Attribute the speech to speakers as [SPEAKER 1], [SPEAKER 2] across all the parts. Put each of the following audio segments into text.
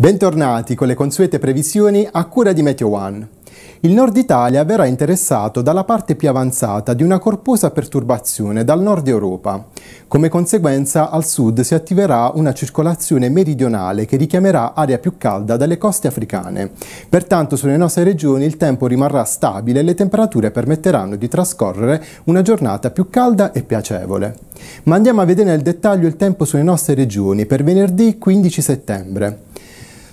[SPEAKER 1] Bentornati con le consuete previsioni a cura di Meteo One. Il nord Italia verrà interessato dalla parte più avanzata di una corposa perturbazione dal nord Europa. Come conseguenza al sud si attiverà una circolazione meridionale che richiamerà aria più calda dalle coste africane. Pertanto sulle nostre regioni il tempo rimarrà stabile e le temperature permetteranno di trascorrere una giornata più calda e piacevole. Ma andiamo a vedere nel dettaglio il tempo sulle nostre regioni per venerdì 15 settembre.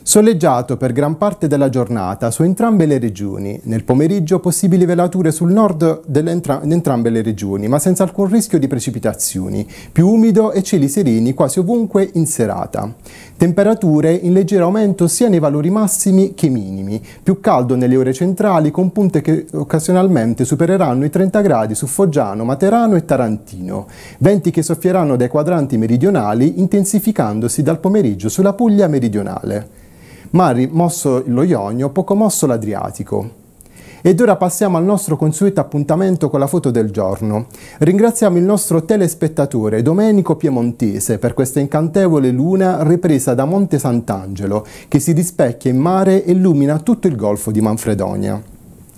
[SPEAKER 1] Soleggiato per gran parte della giornata su entrambe le regioni, nel pomeriggio possibili velature sul nord di entrambe le regioni, ma senza alcun rischio di precipitazioni, più umido e cieli sereni quasi ovunque in serata. Temperature in leggero aumento sia nei valori massimi che minimi, più caldo nelle ore centrali con punte che occasionalmente supereranno i 30 gradi su Foggiano, Materano e Tarantino, venti che soffieranno dai quadranti meridionali intensificandosi dal pomeriggio sulla Puglia meridionale ma rimosso lo Ionio, poco mosso l'Adriatico. Ed ora passiamo al nostro consueto appuntamento con la foto del giorno. Ringraziamo il nostro telespettatore Domenico Piemontese per questa incantevole luna ripresa da Monte Sant'Angelo che si rispecchia in mare e illumina tutto il golfo di Manfredonia.